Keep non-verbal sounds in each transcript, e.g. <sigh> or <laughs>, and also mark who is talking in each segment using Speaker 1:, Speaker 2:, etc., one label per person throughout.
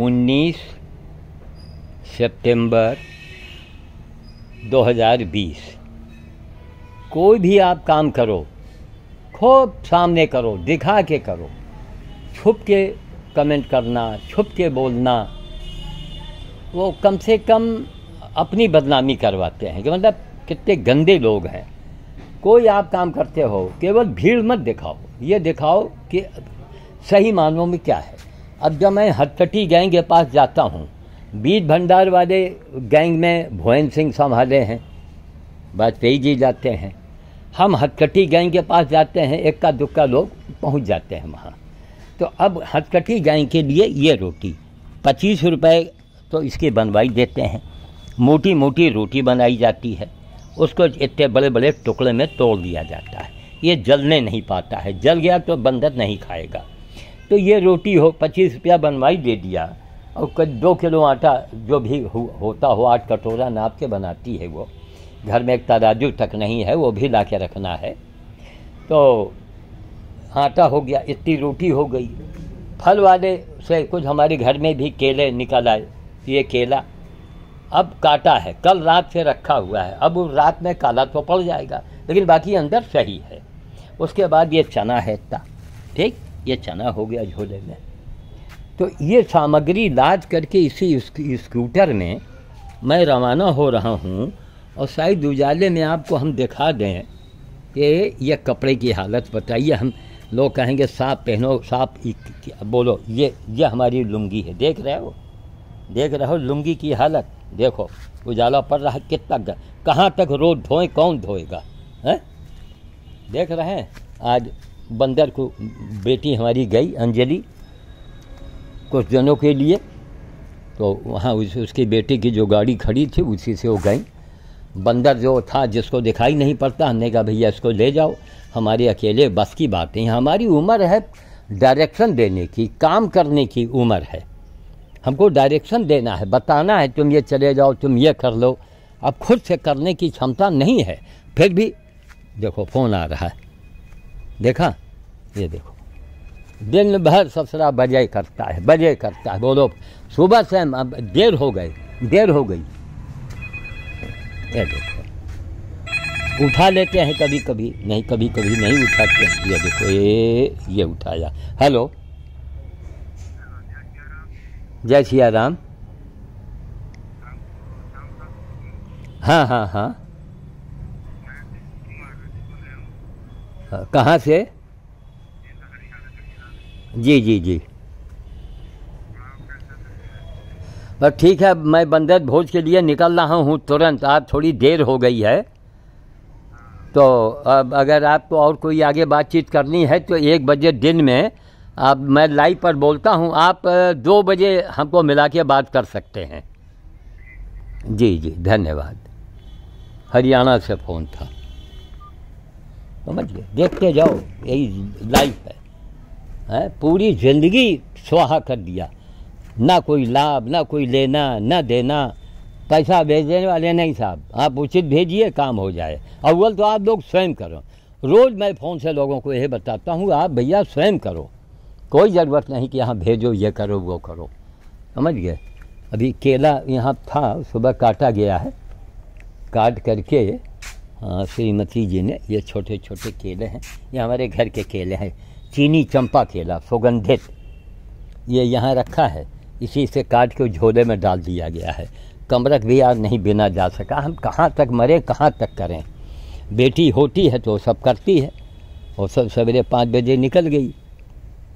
Speaker 1: 19 सितंबर 2020 कोई भी आप काम करो खूब सामने करो दिखा के करो छुप के कमेंट करना छुप के बोलना वो कम से कम अपनी बदनामी करवाते हैं कि मतलब कितने गंदे लोग हैं कोई आप काम करते हो केवल भीड़ मत दिखाओ ये दिखाओ कि सही मानों में क्या है अब जब मैं हथकटी गैंग के पास जाता हूँ बीज भंडार वाले गैंग में भोयन सिंह संभाले हैं वाजपेयी जी जाते हैं हम हथकटी गैंग के पास जाते हैं इक्का दुक्का लोग पहुँच जाते हैं वहाँ तो अब हथकटी गैंग के लिए ये रोटी पच्चीस रुपए तो इसकी बनवाई देते हैं मोटी मोटी रोटी बनाई जाती है उसको इतने बड़े बड़े टुकड़े में तोड़ दिया जाता है ये जलने नहीं पाता है जल गया तो बंदर नहीं खाएगा तो ये रोटी हो पच्चीस रुपया बनवाई दे दिया और दो किलो आटा जो भी हो, होता हो आठ कटोरा नाप के बनाती है वो घर में एक तराजू तक नहीं है वो भी ला के रखना है तो आटा हो गया इतनी रोटी हो गई फल वाले से कुछ हमारे घर में भी केले निकल आए ये केला अब काटा है कल रात से रखा हुआ है अब रात में काला तो पड़ जाएगा लेकिन बाकी अंदर सही है उसके बाद ये चना है इतना ठीक ये चना हो गया झोले में तो ये सामग्री लाद करके इसी स्कूटर में मैं रवाना हो रहा हूँ और शायद उजाले में आपको हम दिखा दें कि ये कपड़े की हालत बताइए हम लोग कहेंगे साफ पहनो साफ बोलो ये ये हमारी लुंगी है देख रहे हो देख रहे हो लुंगी की हालत देखो उजाला पड़ रहा है कितना कहाँ तक रोड धोए कौन धोएगा हैं देख रहे हैं आज बंदर को बेटी हमारी गई अंजलि कुछ दिनों के लिए तो वहाँ उस उसकी बेटी की जो गाड़ी खड़ी थी उसी से वो गई बंदर जो था जिसको दिखाई नहीं पड़ता हमने कहा भैया इसको ले जाओ हमारे अकेले बस की बात नहीं हमारी उम्र है डायरेक्शन देने की काम करने की उम्र है हमको डायरेक्शन देना है बताना है तुम ये चले जाओ तुम ये कर लो अब खुद से करने की क्षमता नहीं है फिर भी देखो फ़ोन आ रहा है देखा ये देखो दिन भर ससुरा बजे करता है बजे करता है बोलो सुबह से अब देर हो गए देर हो गई ये देखो उठा लेते हैं कभी कभी नहीं कभी कभी नहीं उठाते हैं ये देखो ये ये उठाया हेलो जय सिया राम हाँ हाँ हाँ हाँ, कहाँ से जी जी जी बस ठीक है मैं बंदर भोज के लिए निकल रहा हूँ तुरंत आज थोड़ी देर हो गई है तो अब अगर आपको और कोई आगे बातचीत करनी है तो एक बजे दिन में आप मैं लाइव पर बोलता हूँ आप दो बजे हमको मिला के बात कर सकते हैं जी जी धन्यवाद हरियाणा से फ़ोन था समझ गए देखते जाओ यही लाइफ है हैं पूरी जिंदगी स्वाहा कर दिया ना कोई लाभ ना कोई लेना ना देना पैसा भेजने वाले नहीं साहब आप उचित भेजिए काम हो जाए अव्वल तो आप लोग स्वयं करो रोज़ मैं फ़ोन से लोगों को यह बताता हूँ आप भैया स्वयं करो कोई ज़रूरत नहीं कि यहाँ भेजो ये करो वो करो समझ गए अभी केला यहाँ था सुबह काटा गया है काट करके श्रीमती जी ने ये छोटे छोटे केले हैं ये हमारे घर के केले हैं चीनी चंपा केला सुगंधित ये यहाँ रखा है इसी से काट के झोले में डाल दिया गया है कमरक भी आज नहीं बिना जा सका हम कहाँ तक मरे कहाँ तक करें बेटी होती है तो सब करती है और सब सवेरे पाँच बजे निकल गई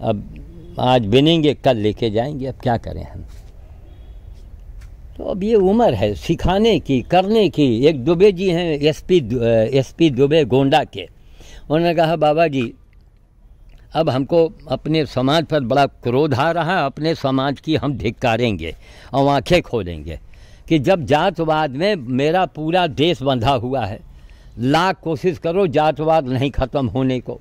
Speaker 1: अब आज बिनेंगे कल लेके जाएंगे अब क्या करें हम तो अब ये उम्र है सिखाने की करने की एक दुबे जी हैं एसपी एसपी दुबे गोंडा के उन्होंने कहा बाबा जी अब हमको अपने समाज पर बड़ा क्रोध आ रहा है अपने समाज की हम धिक्कारेंगे और आँखें खोलेंगे कि जब जातवाद में मेरा पूरा देश बंधा हुआ है लाख कोशिश करो जातवाद नहीं ख़त्म होने को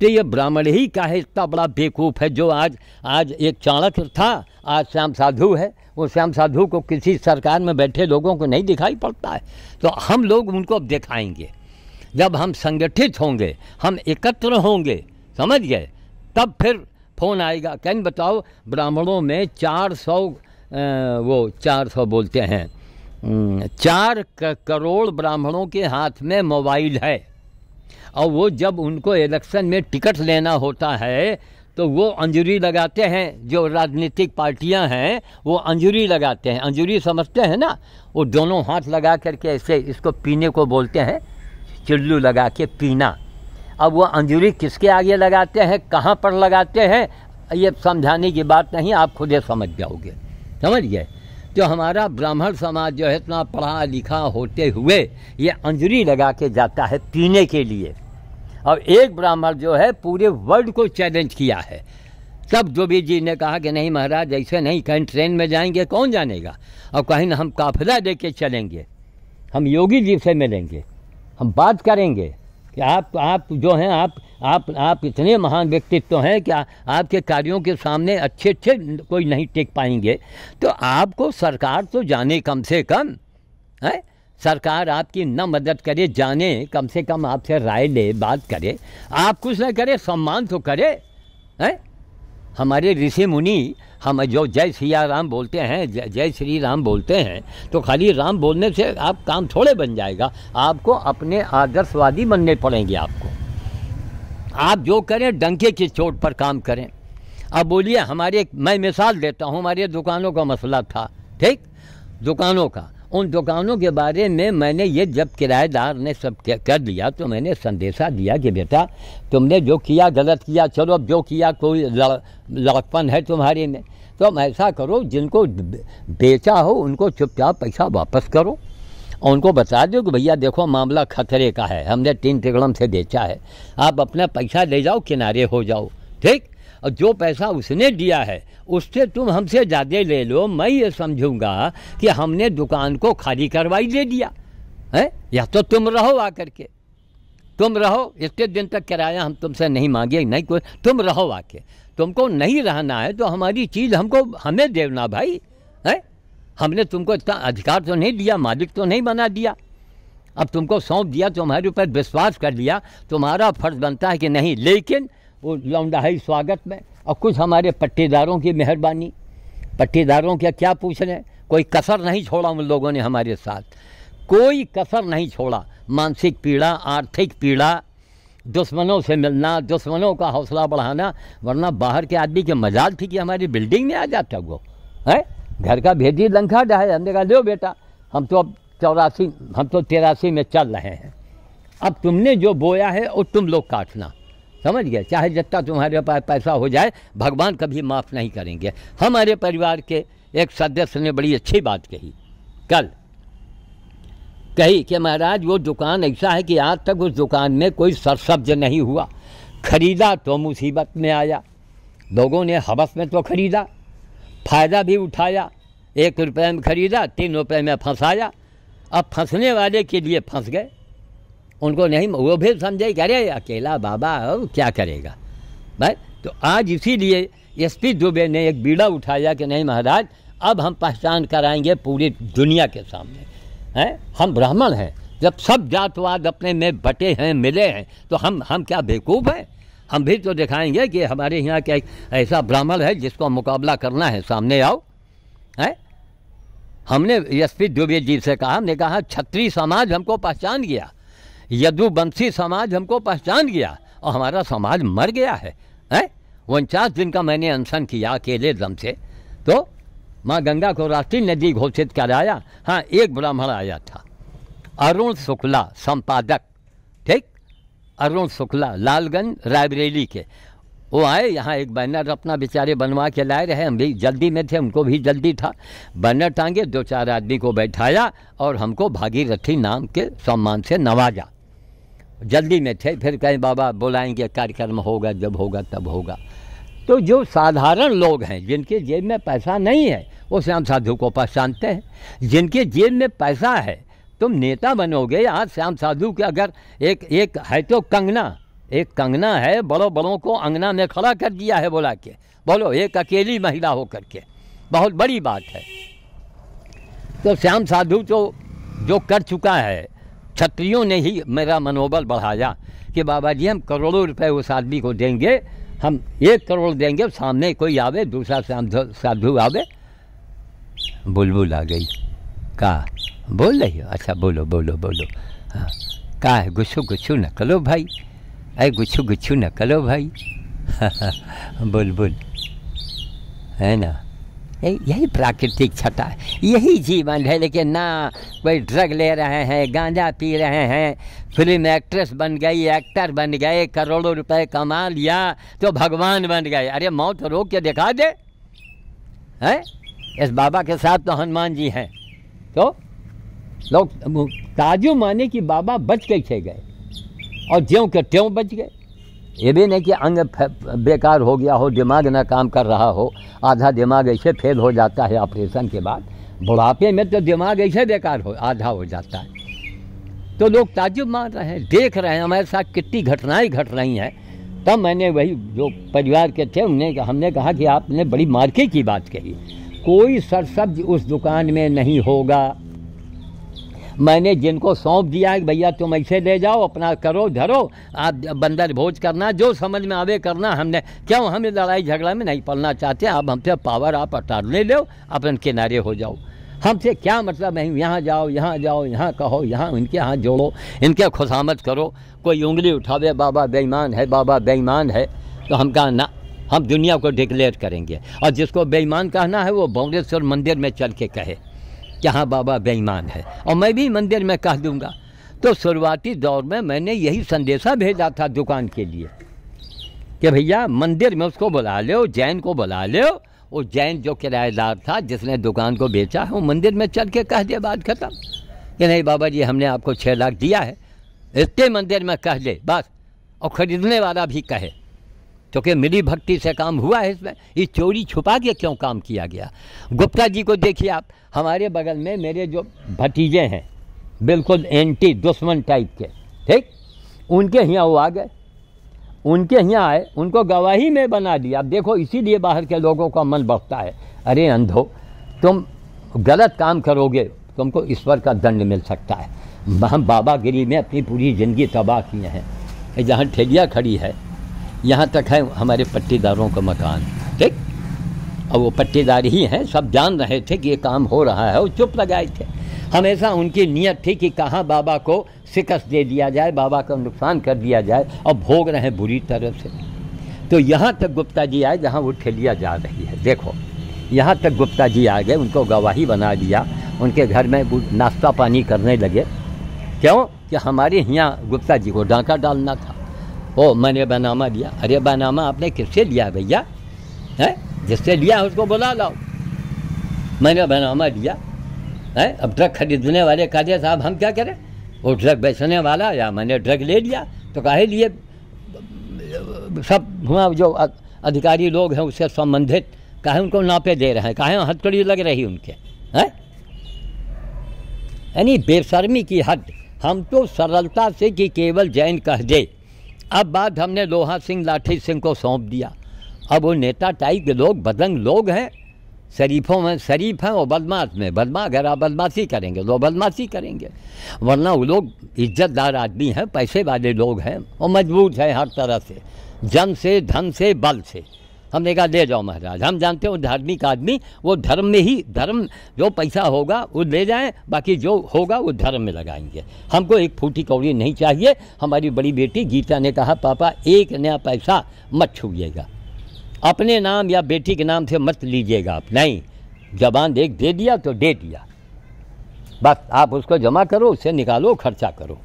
Speaker 1: तो ये ब्राह्मण ही का है इतना बड़ा बेवकूफ़ है जो आज आज एक चाणक्य था आज श्याम साधु है वो श्याम साधु को किसी सरकार में बैठे लोगों को नहीं दिखाई पड़ता है तो हम लोग उनको अब दिखाएंगे जब हम संगठित होंगे हम एकत्र होंगे समझ गए तब फिर फ़ोन आएगा कहीं बताओ ब्राह्मणों में चार सौ वो चार सौ बोलते हैं चार करोड़ ब्राह्मणों के हाथ में मोबाइल है और वो जब उनको इलेक्शन में टिकट लेना होता है तो वो अंजुरी लगाते हैं जो राजनीतिक पार्टियां हैं वो अंजुरी लगाते हैं अंजुरी समझते हैं ना वो दोनों हाथ लगा करके ऐसे इसको पीने को बोलते हैं चिल्लू लगा के पीना अब वो अंजुरी किसके आगे लगाते हैं कहाँ पर लगाते हैं ये समझाने की बात नहीं आप खुद समझ जाओगे समझ गए जो हमारा ब्राह्मण समाज जो है इतना पढ़ा लिखा होते हुए ये अंजरी लगा के जाता है पीने के लिए और एक ब्राह्मण जो है पूरे वर्ल्ड को चैलेंज किया है तब भी जी ने कहा कि नहीं महाराज ऐसे नहीं कहीं ट्रेन में जाएंगे कौन जानेगा और कहीं ना हम काफिला दे के चलेंगे हम योगी जी से मिलेंगे हम बात करेंगे कि आप आप जो हैं आप आप आप इतने महान व्यक्तित्व तो हैं कि आ, आपके कार्यों के सामने अच्छे अच्छे कोई नहीं टेक पाएंगे तो आपको सरकार तो जाने कम से कम है सरकार आपकी न मदद करे जाने कम से कम आपसे राय ले बात करे आप कुछ ना करे सम्मान तो करे हैं हमारे ऋषि मुनि हम जो जय सिया राम बोलते हैं जय श्री राम बोलते हैं तो खाली राम बोलने से आप काम थोड़े बन जाएगा आपको अपने आदर्शवादी बनने पड़ेंगे आपको आप जो करें डंके की चोट पर काम करें अब बोलिए हमारे मैं मिसाल देता हूँ हमारे दुकानों का मसला था ठीक दुकानों का उन दुकानों के बारे में मैंने ये जब किराएदार ने सब कर लिया तो मैंने संदेशा दिया कि बेटा तुमने जो किया गलत किया चलो अब जो किया कोई लड़कपन है तुम्हारे में तो हम ऐसा करो जिनको बेचा हो उनको चुपचाप पैसा वापस करो और उनको बता दो कि भैया देखो मामला खतरे का है हमने तीन टिकड़म से बेचा है आप अपना पैसा ले जाओ किनारे हो जाओ ठीक और जो पैसा उसने दिया है उससे तुम हमसे ज़्यादा ले लो मैं ये समझूंगा कि हमने दुकान को खाली करवाई दे दिया है या तो तुम रहो आकर के तुम रहो इतने दिन तक किराया हम तुमसे नहीं मांगे नहीं कुछ तुम रहो आके तुमको नहीं रहना है तो हमारी चीज़ हमको हमें देना भाई है हमने तुमको इतना अधिकार तो नहीं दिया मालिक तो नहीं बना दिया अब तुमको सौंप दिया तुम्हारे ऊपर विश्वास कर लिया तुम्हारा फर्ज बनता है कि नहीं लेकिन वो लौंडाई स्वागत में और कुछ हमारे पट्टेदारों की मेहरबानी पट्टेदारों क्या क्या पूछ रहे हैं कोई कसर नहीं छोड़ा उन लोगों ने हमारे साथ कोई कसर नहीं छोड़ा मानसिक पीड़ा आर्थिक पीड़ा दुश्मनों से मिलना दुश्मनों का हौसला बढ़ाना वरना बाहर के आदमी के मजाल थी कि हमारी बिल्डिंग में आ जाता वो है घर का भेदी लंखा डाय हमने कहा लो बेटा हम तो अब चौरासी हम तो तेरासी में चल रहे हैं अब तुमने जो बोया है वो तुम लोग काटना समझ गया चाहे जितना तुम्हारे पास पैसा हो जाए भगवान कभी माफ़ नहीं करेंगे हमारे परिवार के एक सदस्य ने बड़ी अच्छी बात कही कल कही कि महाराज वो दुकान ऐसा है कि आज तक उस दुकान में कोई सरसब्ज नहीं हुआ खरीदा तो मुसीबत में आया लोगों ने हवस में तो खरीदा फ़ायदा भी उठाया एक रुपये में खरीदा तीन रुपये में फंसाया अब फंसने वाले के लिए फंस गए उनको नहीं वो भी समझे कि अरे अकेला बाबा अब क्या करेगा भाई तो आज इसीलिए एस पी दुबे ने एक बीड़ा उठाया कि नहीं महाराज अब हम पहचान कराएंगे पूरी दुनिया के सामने हैं हम ब्राह्मण हैं जब सब जातवाद अपने में बटे हैं मिले हैं तो हम हम क्या बेवकूफ़ हैं हम भी तो दिखाएंगे कि हमारे यहाँ क्या ऐसा ब्राह्मण है जिसको मुकाबला करना है सामने आओ है हमने एस पी दुबे जी से कहा हमने कहा छत्री समाज हमको पहचान गया यदुवंशी समाज हमको पहचान गया और हमारा समाज मर गया है हैं उनचास दिन का मैंने अनशन किया अकेले दम से तो माँ गंगा को राष्ट्रीय नदी घोषित कराया हाँ एक ब्राह्मण आया था अरुण शुक्ला संपादक ठीक अरुण शुक्ला लालगंज रायबरेली के वो आए यहाँ एक बैनर अपना बेचारे बनवा के लाए रहे हम भी जल्दी में थे हमको भी जल्दी था बैनर टांगे दो चार आदमी को बैठाया और हमको भागीरथी नाम के सम्मान से नवाजा जल्दी में थे फिर कहें बाबा बुलाएंगे कार्यक्रम होगा जब होगा तब होगा तो जो साधारण लोग हैं जिनके जेब में पैसा नहीं है वो श्याम साधु को पहचानते हैं जिनके जेब में पैसा है तुम नेता बनोगे आज श्याम साधु के अगर एक एक है तो कंगना एक कंगना है बड़ों बड़ों को अंगना में खड़ा कर दिया है बोला के बोलो एक अकेली महिला होकर के बहुत बड़ी बात है तो श्याम साधु तो जो कर चुका है क्षत्रियों ने ही मेरा मनोबल बढ़ाया कि बाबा जी हम करोड़ों रुपए उस आदमी को देंगे हम एक करोड़ देंगे सामने कोई आवे दूसरा साधु आवे बुलबुल आ गई का बोल रही हो अच्छा बोलो बोलो बोलो हाँ का है गुच्छू गुच्छू न करो भाई अरे गुच्छू गुच्छू न करो भाई <laughs> बुलबुल है ना यही प्राकृतिक छटा यही जीवन है लेकिन ना कोई ड्रग ले रहे हैं गांजा पी रहे हैं फिल्म एक्ट्रेस बन गई एक्टर बन गए करोड़ों रुपए कमा लिया तो भगवान बन गए अरे मौत तो रोक के दिखा दे हैं इस बाबा के साथ तो हनुमान जी हैं तो लोग ताजु माने कि बाबा बच कैसे गए और ज्यों के त्यों बच गए ये भी नहीं कि अंग बेकार हो गया हो दिमाग ना काम कर रहा हो आधा दिमाग ऐसे फेल हो जाता है ऑपरेशन के बाद बुढ़ापे में तो दिमाग ऐसे बेकार हो आधा हो जाता है तो लोग ताजुब मान रहे हैं देख रहे हैं हमारे साथ कितनी घटनाएं घट रही हैं तब मैंने वही जो परिवार के थे उन्हें हमने कहा कि आपने बड़ी मार्के की बात कही कोई सरसब्ज उस दुकान में नहीं होगा मैंने जिनको सौंप दिया है भैया तुम ऐसे ले जाओ अपना करो धरो आप बंदर भोज करना जो समझ में आवे करना हमने क्यों हमें लड़ाई झगड़ा में नहीं पलना चाहते आप हमसे पावर आप अटार ले लो अपन किनारे हो जाओ हमसे क्या मतलब है यहाँ जाओ यहाँ जाओ यहाँ कहो यहाँ इनके यहाँ जोड़ो इनके खुशामद करो कोई उंगली उठावे बाबा बेईमान है बाबा बेईमान है तो हम कहा ना हम दुनिया को डिक्लेयर करेंगे और जिसको बेईमान कहना है वो बोंगेश्वर मंदिर में चल के कहे कि हाँ बाबा बेईमान है और मैं भी मंदिर में कह दूँगा तो शुरुआती दौर में मैंने यही संदेशा भेजा था दुकान के लिए कि भैया मंदिर में उसको बुला लो जैन को बुला लो वो जैन जो किराएदार था जिसने दुकान को बेचा है वो मंदिर में चल के कह दे बात खत्म कि नहीं बाबा जी हमने आपको छः लाख दिया है इतने मंदिर में कह दे बस और ख़रीदने वाला भी कहे क्योंकि मिली भक्ति से काम हुआ है इसमें ये चोरी छुपा के क्यों काम किया गया गुप्ता जी को देखिए आप हमारे बगल में मेरे जो भतीजे हैं बिल्कुल एंटी दुश्मन टाइप के ठीक उनके यहाँ वो आ गए उनके यहाँ आए उनको गवाही में बना दिया आप देखो इसीलिए बाहर के लोगों का मन बढ़ता है अरे अंधो तुम गलत काम करोगे तुमको ईश्वर का दंड मिल सकता है हम बाबागिरी में अपनी पूरी ज़िंदगी तबाह किए हैं जहाँ ठेलिया खड़ी है यहाँ तक है हमारे पट्टीदारों का मकान ठीक और वो पट्टीदार ही हैं सब जान रहे थे कि ये काम हो रहा है वो चुप लगाए थे हमेशा उनकी नीयत थी कि कहाँ बाबा को शिकस्त दे दिया जाए बाबा का नुकसान कर दिया जाए और भोग रहे हैं बुरी तरह से तो यहाँ तक गुप्ता जी आए जहाँ वो ठेलिया जा रही है देखो यहाँ तक गुप्ता जी आ गए उनको गवाही बना दिया उनके घर में नाश्ता पानी करने लगे क्यों कि हमारे यहाँ गुप्ता जी को डांका डालना था ओ मैंने बनामा लिया अरे बनामा आपने किससे लिया भैया है जिससे लिया उसको बुला लाओ मैंने बनामा लिया है अब ड्रग खरीदने वाले काजे साहब हम क्या करें वो ड्रग बेचने वाला या मैंने ड्रग ले लिया तो कहे लिए सब हुआ जो अधिकारी लोग हैं उससे संबंधित कहे उनको नापे दे रहे हैं काहे हथकड़ी लग रही उनके हैं यानी बेशर्मी की हद हम तो सरलता से कि केवल जैन कह दे अब बात हमने लोहा सिंह लाठी सिंह को सौंप दिया अब वो नेता टाइप के लोग बदंग लोग हैं शरीफों में शरीफ हैं वो बदमाश में बदमा आप बदमाशी करेंगे तो बदमाशी करेंगे वरना वो लोग इज्जतदार आदमी हैं पैसे वाले लोग हैं और मजबूत हैं हर तरह से जन से धन से बल से हमने कहा ले जाओ महाराज हम जानते हो धार्मिक आदमी वो धर्म में ही धर्म जो पैसा होगा वो ले जाए बाकी जो होगा वो धर्म में लगाएंगे हमको एक फूटी कौड़ी नहीं चाहिए हमारी बड़ी बेटी गीता ने कहा पापा एक नया पैसा मत छूएगा अपने नाम या बेटी के नाम से मत लीजिएगा आप नहीं जबान देख दे दिया तो दे दिया बस आप उसको जमा करो उससे निकालो खर्चा करो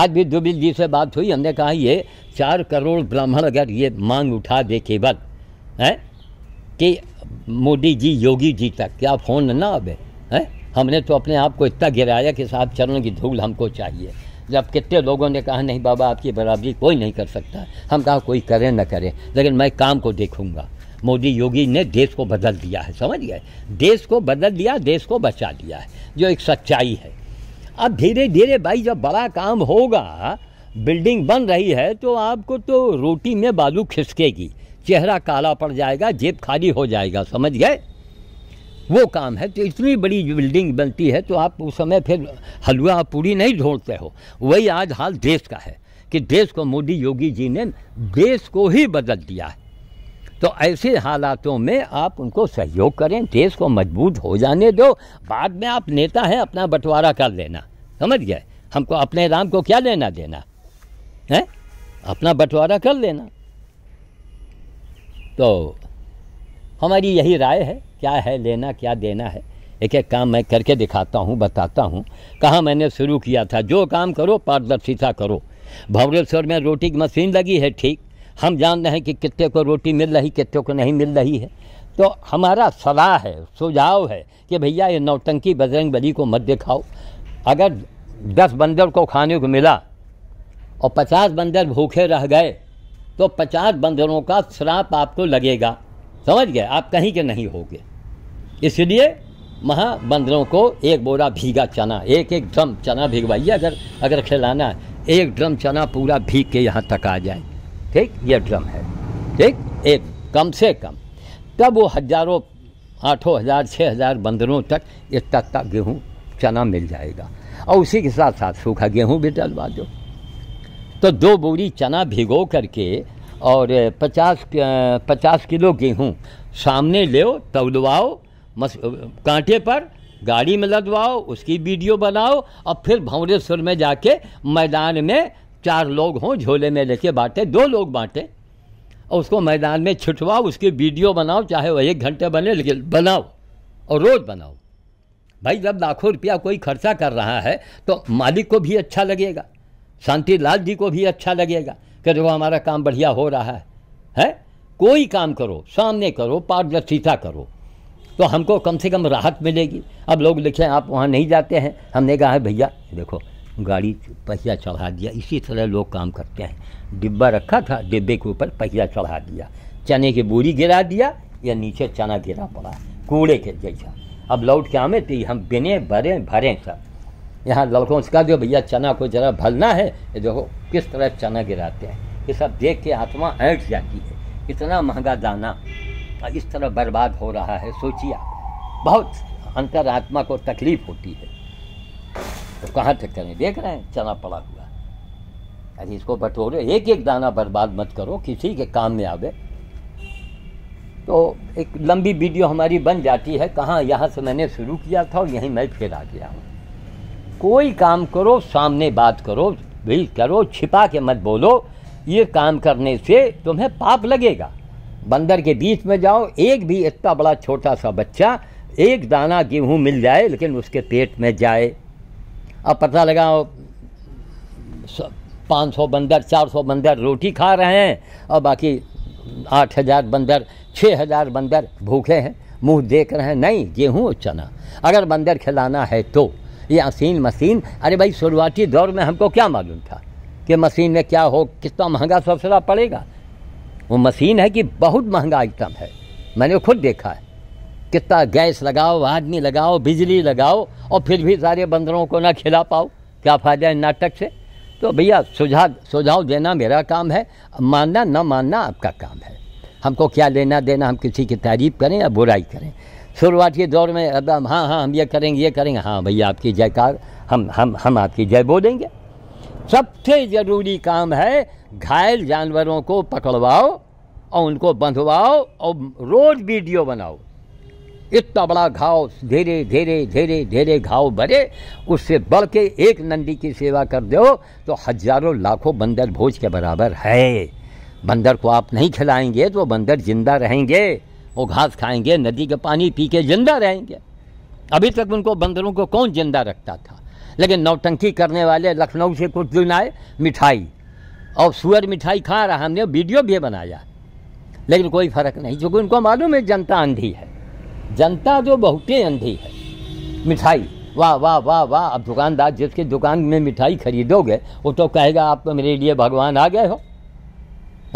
Speaker 1: आज भी दुबिल जी से बात हुई हमने कहा ये चार करोड़ ब्राह्मण अगर ये मांग उठा दे केवल है कि मोदी जी योगी जी तक क्या फ़ोन ना अब हैं हमने तो अपने आप को इतना गिराया कि साहब चरण की धूल हमको चाहिए जब कितने लोगों ने कहा नहीं बाबा आपकी बराबरी कोई नहीं कर सकता हम कहा कोई करे ना करे लेकिन मैं काम को देखूंगा मोदी योगी ने देश को बदल दिया है समझ गए देश को बदल दिया देश को बचा दिया है जो एक सच्चाई है अब धीरे धीरे भाई जब बड़ा काम होगा बिल्डिंग बन रही है तो आपको तो रोटी में बालू खिसकेगी चेहरा काला पड़ जाएगा जेब खाली हो जाएगा समझ गए वो काम है तो इतनी बड़ी बिल्डिंग बनती है तो आप उस समय फिर हलवा पूरी नहीं ढूंढते हो वही आज हाल देश का है कि देश को मोदी योगी जी ने देश को ही बदल दिया है तो ऐसे हालातों में आप उनको सहयोग करें देश को मजबूत हो जाने दो बाद में आप नेता हैं अपना बंटवारा कर लेना समझ गए हमको अपने राम को क्या लेना देना है अपना बंटवारा कर लेना तो हमारी यही राय है क्या है लेना क्या देना है एक एक काम मैं करके दिखाता हूँ बताता हूँ कहाँ मैंने शुरू किया था जो काम करो पारदर्शिता करो भवरेश्वर में रोटी की मशीन लगी है ठीक हम जान रहे हैं कि कितने को रोटी मिल रही कितने को नहीं मिल रही है तो हमारा सलाह है सुझाव है कि भैया ये नौटंकी बजरंग बली को मत दिखाओ अगर दस बंदर को खाने को मिला और पचास बंदर भूखे रह गए तो पचास बंधनों का श्राप आपको लगेगा समझ गए आप कहीं के नहीं होगे इसलिए महाबंदरों को एक बोरा भीगा चना एक एक ड्रम चना भिगवाइए अगर अगर खिलाना है एक ड्रम चना पूरा भीग के यहाँ तक आ जाए ठीक ये ड्रम है ठीक एक कम से कम तब वो हजारों आठों हज़ार छः हज़ार बंदरों तक इतना गेहूँ चना मिल जाएगा और उसी के साथ साथ सूखा गेहूँ भी डलवा दो तो दो बोरी चना भिगो करके और पचास पचास किलो गेहूँ सामने ले तलवाओ मस कांटे पर गाड़ी में लदवाओ उसकी वीडियो बनाओ और फिर भंवरेश्वर में जाके मैदान में चार लोग हों झोले में लेके बांटे दो लोग बांटे और उसको मैदान में छिटवाओ उसकी वीडियो बनाओ चाहे वह एक घंटे बने लेकिन बनाओ और रोज़ बनाओ भाई जब लाखों रुपया कोई खर्चा कर रहा है तो मालिक को भी अच्छा लगेगा शांति लाल जी को भी अच्छा लगेगा कि देखो हमारा काम बढ़िया हो रहा है है कोई काम करो सामने करो पारदर्शिता करो तो हमको कम से कम राहत मिलेगी अब लोग लिखे आप वहाँ नहीं जाते हैं हमने कहा है भैया देखो गाड़ी पहिया चढ़ा दिया इसी तरह लोग काम करते हैं डिब्बा रखा था डिब्बे के ऊपर पहिया चढ़ा दिया चने की बोरी गिरा दिया या नीचे चना गिरा पड़ा कूड़े के जैसा अब लौट के आमे थे तो हम बिने भरे भरें सब यहाँ लड़कों से कहा दियो भैया चना को जरा भरना है ये देखो किस तरह चना गिराते हैं ये सब देख के आत्मा ऐट जाती है इतना महंगा दाना इस तरह बर्बाद हो रहा है सोचिए आप बहुत अंतरात्मा को तकलीफ होती है तो कहाँ तक करें देख रहे हैं चना पड़ा हुआ अरे इसको बटोरे एक एक दाना बर्बाद मत करो किसी के काम में आवे तो एक लंबी वीडियो हमारी बन जाती है कहाँ यहाँ से मैंने शुरू किया था और यहीं मैं फिर आ गया हूँ कोई काम करो सामने बात करो भी करो छिपा के मत बोलो ये काम करने से तुम्हें पाप लगेगा बंदर के बीच में जाओ एक भी इतना बड़ा छोटा सा बच्चा एक दाना गेहूँ मिल जाए लेकिन उसके पेट में जाए अब पता लगा पाँच सौ बंदर चार सौ बंदर रोटी खा रहे हैं और बाकी आठ हज़ार बंदर छः हज़ार बंदर भूखे हैं मुंह देख रहे हैं नहीं गेहूँ और चना अगर बंदर खिलाना है तो ये असीन मशीन अरे भाई शुरुआती दौर में हमको क्या मालूम था कि मशीन में क्या हो कितना महंगा सौसला पड़ेगा वो मशीन है कि बहुत महंगा आइटम है मैंने खुद देखा है कितना गैस लगाओ आदमी लगाओ बिजली लगाओ और फिर भी सारे बंदरों को ना खिला पाओ क्या फ़ायदा है नाटक से तो भैया सुझाव सुझाव देना मेरा काम है मानना ना मानना आपका काम है हमको क्या लेना देना हम किसी की तारीफ़ करें या बुराई करें शुरुआती दौर में अब हम हाँ हाँ हम ये करेंगे ये करेंगे हाँ भैया आपकी जयकार हम हम हम आपकी जय बोलेंगे सबसे ज़रूरी काम है घायल जानवरों को पकड़वाओ और उनको बंधवाओ और रोज़ वीडियो बनाओ इतना बड़ा घाव धीरे धीरे धीरे धीरे घाव भरे उससे बढ़ के एक नंदी की सेवा कर दो तो हजारों लाखों बंदर भोज के बराबर है बंदर को आप नहीं खिलाएंगे तो बंदर जिंदा रहेंगे वो घास खाएंगे नदी का पानी पी के जिंदा रहेंगे अभी तक उनको बंदरों को कौन जिंदा रखता था लेकिन नौटंकी करने वाले लखनऊ से कुछ दिन आए मिठाई और सुअर मिठाई खा रहा हमने वीडियो भी बनाया लेकिन कोई फर्क नहीं क्योंकि उनको मालूम है जनता अंधी है जनता जो ही अंधी है मिठाई वाह वाह वाह वाह अब दुकानदार जिसके दुकान में मिठाई खरीदोगे वो तो कहेगा आप तो मेरे लिए भगवान आ गए हो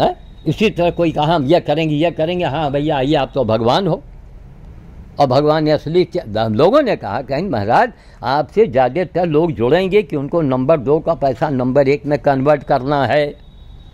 Speaker 1: है इसी तरह कोई कहा हम ये करेंगे ये करेंगे हाँ भैया आइए आप तो भगवान हो और भगवान ने असली लोगों ने कहा कहीं महाराज आपसे ज़्यादातर लोग जुड़ेंगे कि उनको नंबर दो का पैसा नंबर एक में कन्वर्ट करना है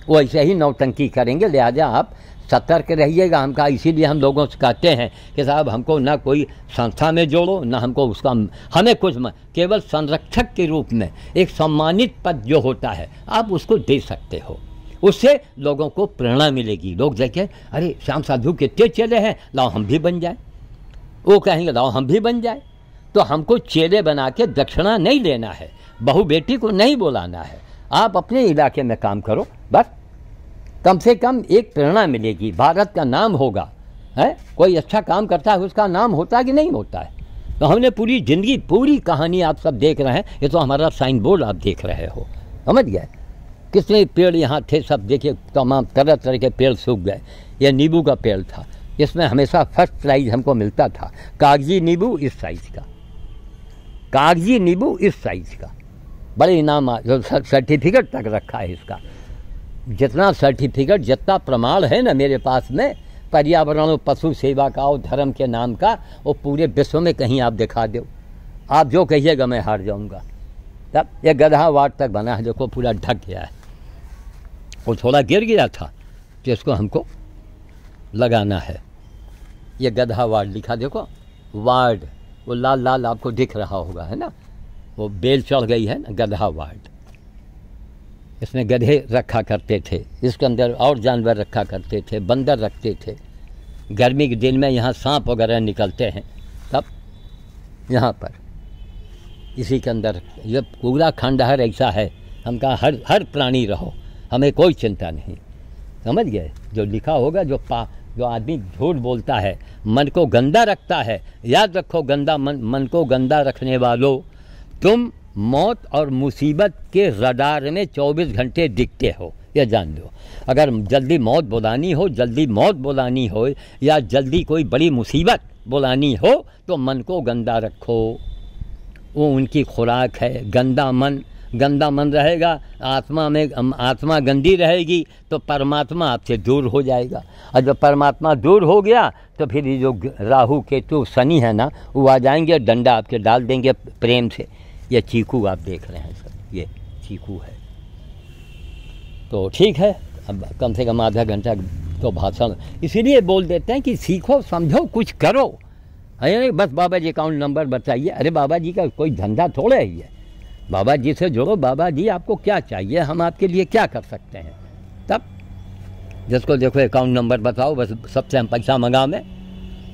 Speaker 1: वैसे ही नौटंकी करेंगे लिहाजा आप सतर्क रहिएगा हम कहा इसीलिए हम लोगों से कहते हैं कि साहब हमको ना कोई संस्था में जोड़ो ना हमको उसका हमें कुछ में केवल संरक्षक के रूप में एक सम्मानित पद जो होता है आप उसको दे सकते हो उससे लोगों को प्रेरणा मिलेगी लोग देखें अरे श्याम साधु कितने चेले हैं लाओ हम भी बन जाए वो कहेंगे लाओ हम भी बन जाए तो हमको चेले बना के दक्षिणा नहीं लेना है बहु बेटी को नहीं बुलाना है आप अपने इलाके में काम करो बस कम से कम एक प्रेरणा मिलेगी भारत का नाम होगा है कोई अच्छा काम करता है उसका नाम होता है कि नहीं होता है तो हमने पूरी ज़िंदगी पूरी कहानी आप सब देख रहे हैं ये तो हमारा साइन बोर्ड आप देख रहे हो समझ गए कितने पेड़ यहाँ थे सब देखिए तमाम तरह तरह के पेड़ सूख गए यह नींबू का पेड़ था इसमें हमेशा फर्स्ट प्राइज हमको मिलता था कागजी नींबू इस साइज़ का कागजी नींबू इस साइज़ का बड़े इनाम जो सर्टिफिकेट तक रखा है इसका जितना सर्टिफिकेट जितना प्रमाण है ना मेरे पास में पर्यावरण और पशु सेवा का और धर्म के नाम का वो पूरे विश्व में कहीं आप दिखा दो आप जो कहिएगा मैं हार जाऊंगा तब ये गधा वार्ड तक बना है जो को पूरा ढक गया है वो थोड़ा गिर गया था कि इसको हमको लगाना है ये गधा वार्ड लिखा देखो वार्ड वो लाल लाल आपको दिख रहा होगा है ना वो बेल चढ़ गई है ना गधा वार्ड इसमें गधे रखा करते थे इसके अंदर और जानवर रखा करते थे बंदर रखते थे गर्मी के दिन में यहाँ सांप वगैरह निकलते हैं तब यहाँ पर इसी के अंदर ये पूरा खंडहर ऐसा है हम कहा हर हर प्राणी रहो हमें कोई चिंता नहीं समझ गए जो लिखा होगा जो पा जो आदमी झूठ बोलता है मन को गंदा रखता है याद रखो गंदा मन मन को गंदा रखने वालों तुम मौत और मुसीबत के रडार में 24 घंटे दिखते हो यह जान लो अगर जल्दी मौत बुलानी हो जल्दी मौत बुलानी हो या जल्दी कोई बड़ी मुसीबत बुलानी हो तो मन को गंदा रखो वो उनकी खुराक है गंदा मन गंदा मन रहेगा आत्मा में आत्मा गंदी रहेगी तो परमात्मा आपसे दूर हो जाएगा और जब परमात्मा दूर हो गया तो फिर ये जो राहु केतु शनि है ना वो आ जाएंगे और डंडा आपके डाल देंगे प्रेम से ये चीकू आप देख रहे हैं सर ये चीकू है तो ठीक है अब कम से कम आधा घंटा तो भाषण इसीलिए बोल देते हैं कि सीखो समझो कुछ करो अरे बस बाबा जी अकाउंट नंबर बताइए अरे बाबा जी का कोई धंधा थोड़ा ही है बाबा जी से जोड़ो बाबा जी आपको क्या चाहिए हम आपके लिए क्या कर सकते हैं तब जिसको देखो अकाउंट नंबर बताओ बस सबसे हम पैसा मंगा में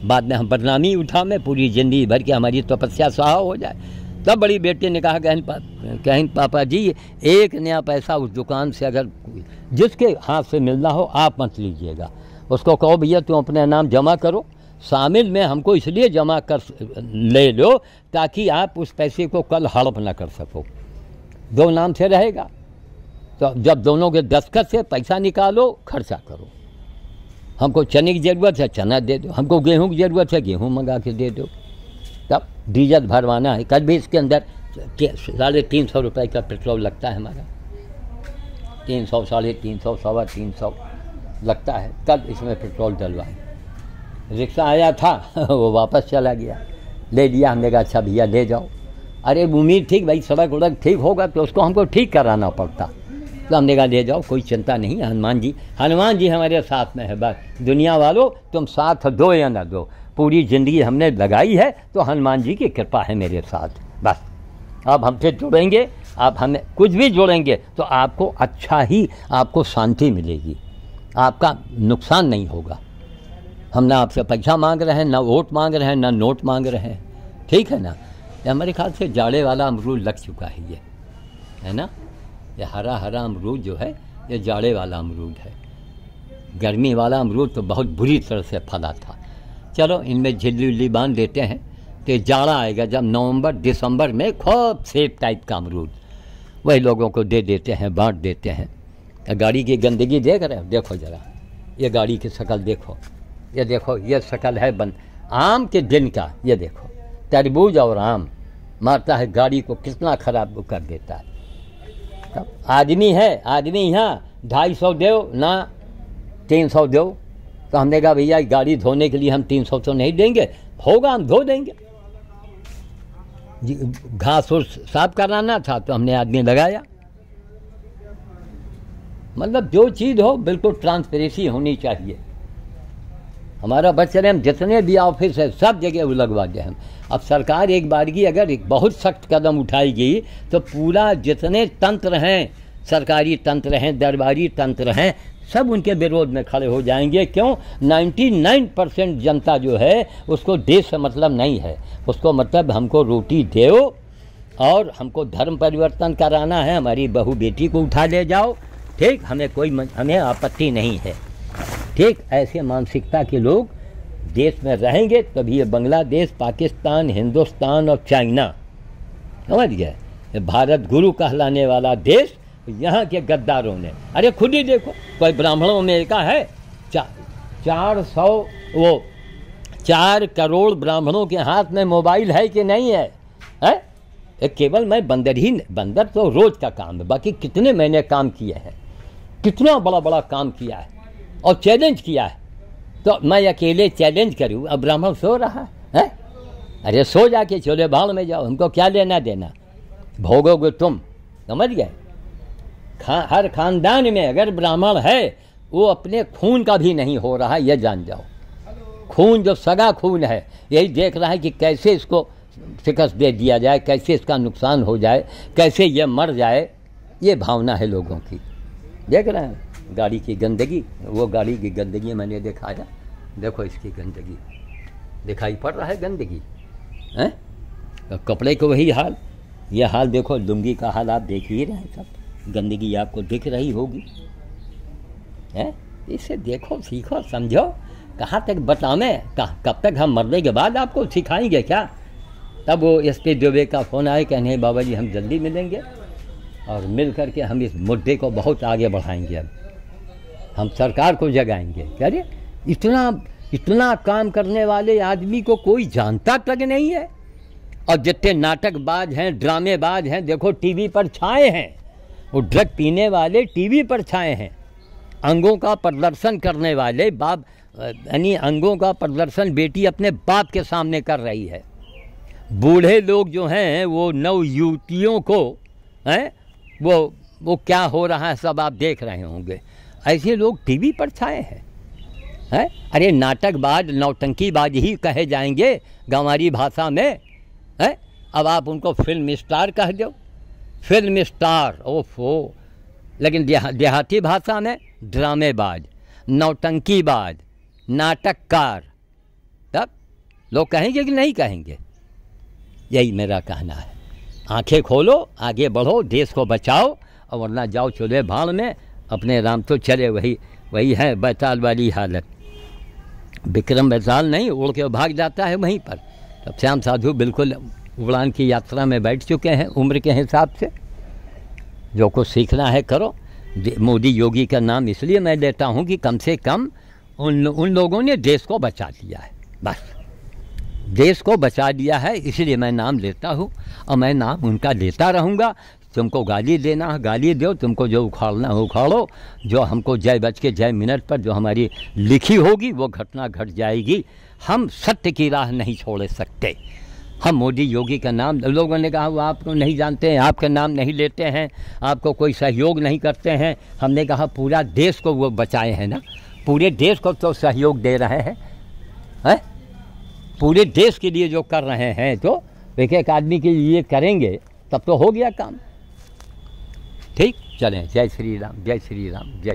Speaker 1: बाद में हम बदनामी उठा में पूरी ज़िंदगी भर की हमारी तपस्या तो स्वाहा हो जाए तब बड़ी बेटी ने कहा कहन पा, कहन पापा जी एक नया पैसा उस दुकान से अगर जिसके हाथ से मिलना हो आप मत लीजिएगा उसको कहो भैया तुम अपने नाम जमा करो शामिल में हमको इसलिए जमा कर ले लो ताकि आप उस पैसे को कल हड़प ना कर सको दो नाम से रहेगा तो जब दोनों के दस्तखत से पैसा निकालो खर्चा करो हमको चने की ज़रूरत है चना दे दो हमको गेहूं की ज़रूरत है गेहूं मंगा के दे दो तब डीजल भरवाना है कल भी इसके अंदर साढ़े तीन सौ रुपये का पेट्रोल लगता है हमारा तीन सौ साढ़े तीन सौ सवा तीन सौ लगता है कल इसमें पेट्रोल डलवाएं रिक्शा आया था <laughs> वो वापस चला गया ले लिया हमने कहा अच्छा भैया ले जाओ अरे उम्मीद ठीक भाई सड़क उड़क ठीक होगा तो उसको हमको ठीक कराना पड़ता तो हमने कहा ले जाओ कोई चिंता नहीं हनुमान जी हनुमान जी हमारे साथ में है बस दुनिया वालों तुम साथ दो या ना दो पूरी ज़िंदगी हमने लगाई है तो हनुमान जी की कृपा है मेरे साथ बस आप हमसे जुड़ेंगे आप हमें कुछ भी जुड़ेंगे तो आपको अच्छा ही आपको शांति मिलेगी आपका नुकसान नहीं होगा हम ना आपसे पैसा मांग रहे हैं ना वोट मांग रहे हैं ना नोट मांग रहे हैं ठीक है ना ये हमारे ख्याल से जाड़े वाला अमरूद लग चुका है ये है ना ये हरा हरा अमरूद जो है ये जाड़े वाला अमरूद है गर्मी वाला अमरूद तो बहुत बुरी तरह से फला था चलो इनमें झिल्ली उल्ली बांध देते हैं तो जाड़ा आएगा जब नवंबर दिसंबर में खूब सेब टाइप का अमरूद वही लोगों को दे देते हैं बांट देते हैं गाड़ी की गंदगी देख रहे हो देखो ज़रा ये गाड़ी की शक्ल देखो ये देखो ये शक्ल है बंद आम के दिन का ये देखो तरबूज और आम मारता है गाड़ी को कितना खराब कर देता है तब आदमी है आदमी यहाँ ढाई सौ दो ना तीन सौ दो तो हमने कहा भैया गाड़ी धोने के लिए हम तीन सौ तो नहीं देंगे होगा हम धो देंगे घास वूस साफ कराना था तो हमने आदमी लगाया मतलब जो चीज़ हो बिल्कुल ट्रांसपेरेंसी होनी चाहिए हमारा बच्चे हम जितने भी ऑफिस है सब जगह वो लगवा दें हम अब सरकार एक बारगी अगर एक बहुत सख्त कदम उठाएगी तो पूरा जितने तंत्र हैं सरकारी तंत्र हैं दरबारी तंत्र हैं सब उनके विरोध में खड़े हो जाएंगे क्यों 99 परसेंट जनता जो है उसको देश से मतलब नहीं है उसको मतलब हमको रोटी दो और हमको धर्म परिवर्तन कराना है हमारी बहू बेटी को उठा ले जाओ ठीक हमें कोई हमें आपत्ति नहीं है ठीक ऐसे मानसिकता के लोग देश में रहेंगे तभी ये बांग्लादेश पाकिस्तान हिंदुस्तान और चाइना समझ गए भारत गुरु कहलाने वाला देश यहाँ के गद्दारों ने अरे खुद ही देखो कोई ब्राह्मणों में का है चा, चार सौ वो चार करोड़ ब्राह्मणों के हाथ में मोबाइल है कि नहीं है है केवल मैं बंदर ही बंदर तो रोज़ का काम है बाकी कितने मैंने काम किए हैं कितना बड़ा बड़ा काम किया है और चैलेंज किया है तो मैं अकेले चैलेंज करूँ अब ब्राह्मण सो रहा है अरे सो जाके चोले भाड़ में जाओ हमको क्या लेना देना भोगोगे तुम समझ गए खा हर खानदान में अगर ब्राह्मण है वो अपने खून का भी नहीं हो रहा यह जान जाओ खून जो सगा खून है यही देख रहा है कि कैसे इसको शिकस दे दिया जाए कैसे इसका नुकसान हो जाए कैसे यह मर जाए ये भावना है लोगों की देख रहे हैं गाड़ी की गंदगी वो गाड़ी की गंदगी मैंने दिखाया देखो इसकी गंदगी दिखाई पड़ रहा है गंदगी हैं तो कपड़े को वही हाल यह हाल देखो लुंगी का हाल आप देख ही रहे हैं सब गंदगी आपको दिख रही होगी है इसे देखो सीखो समझो कहाँ तक बतावें कब तक हम मरने के बाद आपको सिखाएंगे क्या तब वो एस पी दुबे का फ़ोन आए कि नहीं बाबा जी हम जल्दी मिलेंगे और मिल करके हम इस मुद्दे को बहुत आगे बढ़ाएंगे अब हम सरकार को जगाएंगे कह रही इतना इतना काम करने वाले आदमी को कोई जानता तक नहीं है और जितने नाटकबाज हैं ड्रामेबाज हैं देखो टीवी पर छाए हैं वो ड्रग पीने वाले टीवी पर छाए हैं अंगों का प्रदर्शन करने वाले बाप यानी अंगों का प्रदर्शन बेटी अपने बाप के सामने कर रही है बूढ़े लोग जो हैं वो नव युवतियों को हैं वो वो क्या हो रहा है सब आप देख रहे होंगे ऐसे लोग टीवी पर छाए हैं है अरे नाटकबाज नौटंकीबाज ही कहे जाएंगे गंवारी भाषा में है अब आप उनको फिल्म स्टार कह दो फिल्म स्टार ओ लेकिन देहा, देहाती भाषा में ड्रामेबाज नौटंकीबाज नाटककार तब लोग कहेंगे कि नहीं कहेंगे यही मेरा कहना है आंखें खोलो आगे बढ़ो देश को बचाओ और वरना जाओ चूल्हे भाड़ में अपने राम तो चले वही वही है बैताल वाली हालत विक्रम बैताल नहीं उड़ के भाग जाता है वहीं पर तब श्याम साधु बिल्कुल उड़ान की यात्रा में बैठ चुके हैं उम्र के हिसाब से जो कुछ सीखना है करो मोदी योगी का नाम इसलिए मैं लेता हूँ कि कम से कम उन उन लोगों ने देश को बचा लिया है बस देश को बचा लिया है इसलिए मैं नाम लेता हूँ और मैं नाम उनका लेता रहूँगा तुमको गाली देना है गाली दो तुमको जो उखाड़ना है उखाड़ो जो हमको जय बच के जय मिनट पर जो हमारी लिखी होगी वो घटना घट जाएगी हम सत्य की राह नहीं छोड़ सकते हम मोदी योगी का नाम लोगों ने कहा वो आपको नहीं जानते हैं आपका नाम नहीं लेते हैं आपको कोई सहयोग नहीं करते हैं हमने कहा पूरा देश को वो बचाए हैं ना पूरे देश को तो सहयोग दे रहे हैं है? पूरे देश के लिए जो कर रहे हैं तो एक एक आदमी के लिए करेंगे तब तो हो गया काम ठीक चलें जय श्री राम जय श्री राम जय